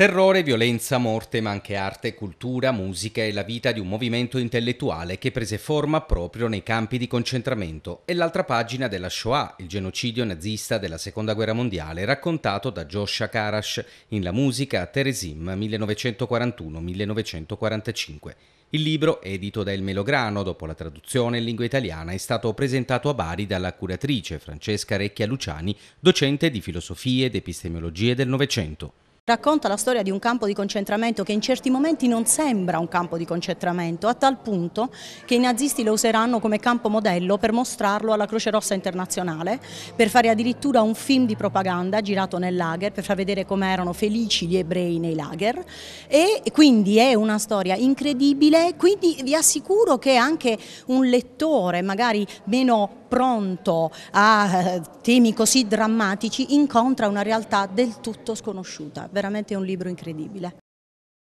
Terrore, violenza, morte, ma anche arte, cultura, musica e la vita di un movimento intellettuale che prese forma proprio nei campi di concentramento. E l'altra pagina della Shoah, il genocidio nazista della Seconda Guerra Mondiale, raccontato da Joshua Karash in La musica a Teresim 1941-1945. Il libro, edito da El Melograno dopo la traduzione in lingua italiana, è stato presentato a Bari dalla curatrice Francesca Recchia Luciani, docente di filosofie ed epistemologie del Novecento racconta la storia di un campo di concentramento che in certi momenti non sembra un campo di concentramento, a tal punto che i nazisti lo useranno come campo modello per mostrarlo alla Croce Rossa Internazionale, per fare addirittura un film di propaganda girato nel lager, per far vedere come erano felici gli ebrei nei lager e quindi è una storia incredibile, quindi vi assicuro che anche un lettore magari meno pronto a eh, temi così drammatici incontra una realtà del tutto sconosciuta, veramente è un libro incredibile.